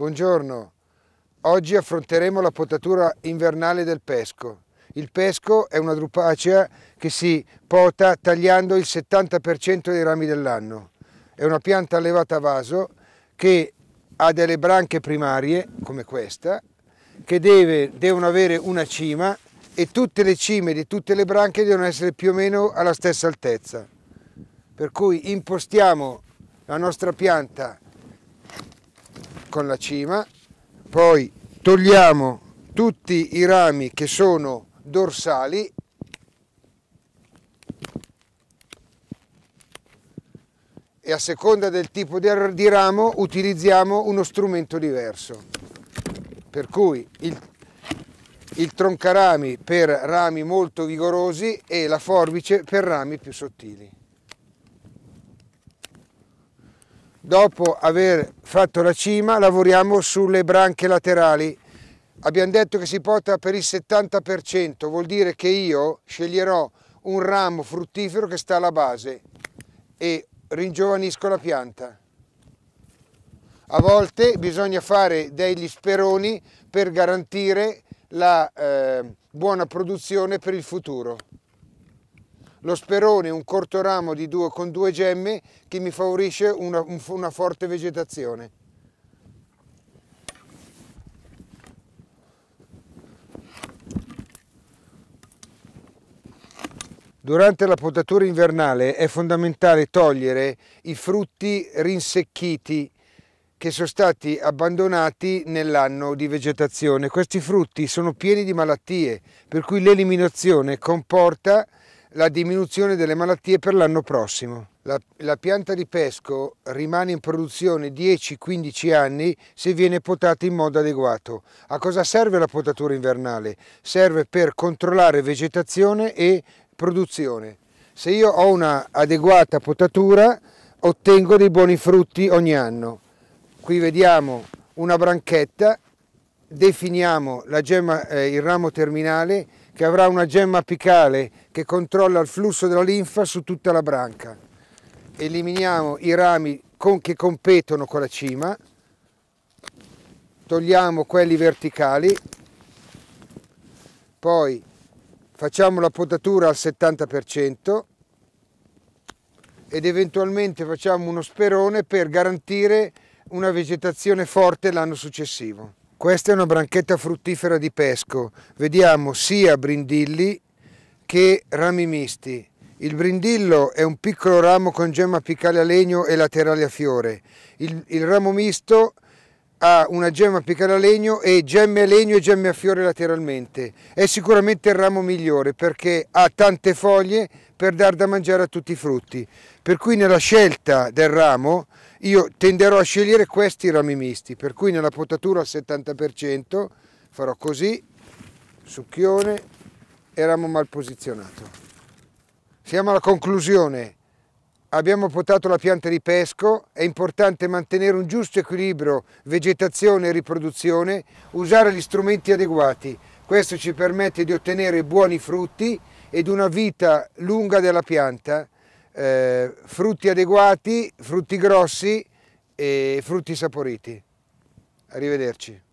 Buongiorno, oggi affronteremo la potatura invernale del pesco. Il pesco è una drupacea che si pota tagliando il 70% dei rami dell'anno. È una pianta allevata a vaso che ha delle branche primarie, come questa, che deve, devono avere una cima e tutte le cime di tutte le branche devono essere più o meno alla stessa altezza. Per cui impostiamo la nostra pianta con la cima, poi togliamo tutti i rami che sono dorsali e a seconda del tipo di ramo utilizziamo uno strumento diverso. Per cui il, il troncarami per rami molto vigorosi e la forbice per rami più sottili. dopo aver fatto la cima lavoriamo sulle branche laterali. Abbiamo detto che si porta per il 70%, vuol dire che io sceglierò un ramo fruttifero che sta alla base e ringiovanisco la pianta. A volte bisogna fare degli speroni per garantire la eh, buona produzione per il futuro lo sperone un corto ramo due, con due gemme che mi favorisce una, una forte vegetazione. Durante la potatura invernale è fondamentale togliere i frutti rinsecchiti che sono stati abbandonati nell'anno di vegetazione. Questi frutti sono pieni di malattie, per cui l'eliminazione comporta la diminuzione delle malattie per l'anno prossimo. La, la, pianta di pesco rimane in produzione 10-15 anni se viene potata in modo adeguato. A cosa serve la potatura invernale? Serve per controllare vegetazione e produzione. Se io ho una adeguata potatura ottengo dei buoni frutti ogni anno. Qui vediamo una branchetta, definiamo la gemma, eh, il ramo terminale che avrà una gemma apicale che controlla il flusso della linfa su tutta la branca. Eliminiamo i rami con, che competono con la cima, togliamo quelli verticali, poi facciamo la potatura al 70% ed eventualmente facciamo uno sperone per garantire una vegetazione forte l'anno successivo. Questa è una branchetta fruttifera di pesco, vediamo sia brindilli che rami misti. Il brindillo è un piccolo ramo con gemma apicale a legno e laterale a fiore. Il, il ramo misto ha una gemma piccola legno e gemme a legno e gemme a fiore lateralmente. È sicuramente il ramo migliore perché ha tante foglie per dar da mangiare a tutti i frutti. Per cui nella scelta del ramo io tenderò a scegliere questi rami misti, per cui nella potatura al 70% farò così, succhione e ramo mal posizionato. Siamo alla conclusione abbiamo potato la pianta di pesco, è importante mantenere un giusto equilibrio vegetazione e riproduzione, usare gli strumenti adeguati. Questo ci permette di ottenere buoni frutti ed una vita lunga della pianta, eh, frutti adeguati, frutti grossi e frutti saporiti. Arrivederci.